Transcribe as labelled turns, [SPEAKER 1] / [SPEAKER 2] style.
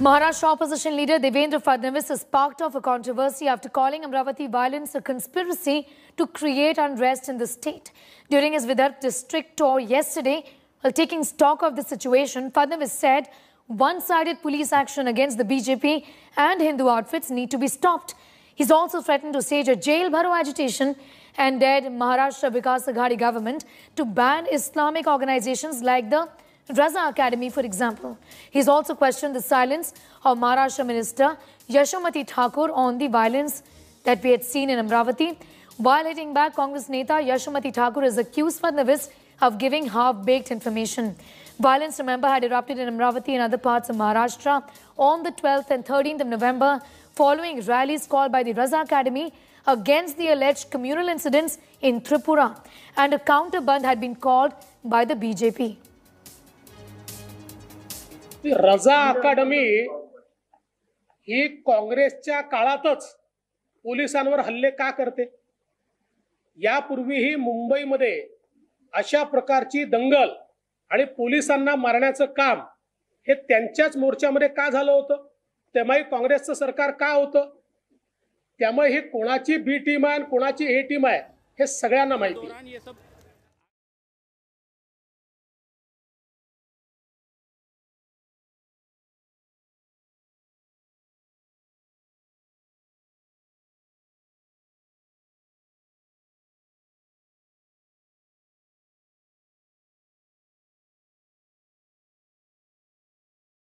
[SPEAKER 1] Maharashtra opposition leader Devendra Fadnavis has sparked off a controversy after calling Amravati violence a conspiracy to create unrest in the state. During his Vidarbh district tour yesterday, while taking stock of the situation, Fadnavis said one-sided police action against the BJP and Hindu outfits need to be stopped. He's also threatened to stage a jail bharo agitation and dared Maharashtra Vikas Aghadi government to ban Islamic organizations like the Raza Academy, for example. He's also questioned the silence of Maharashtra Minister Yashomati Thakur on the violence that we had seen in Amravati. While hitting back, Congress Neta Yashomati Thakur is accused by Navis of giving half-baked information. Violence, remember, had erupted in Amravati and other parts of Maharashtra on the 12th and 13th of November following rallies called by the Raza Academy against the alleged communal incidents in Tripura and a counter-bund had been called by the BJP.
[SPEAKER 2] ती रजा अकादमी
[SPEAKER 3] ही काँग्रेसच्या काळातच पोलिसांवर हल्ले का करते यापूर्वीही मुंबईमध्ये अशा प्रकारची दंगल आणि पोलिसांना मारण्याचं काम हे त्यांच्याच मोर्चामध्ये का झालं होतं तेव्हाही काँग्रेसचं सरकार का होतं त्यामुळे हे कोणाची
[SPEAKER 2] बी टीम आहे आणि कोणाची ए टीम आहे हे सगळ्यांना माहिती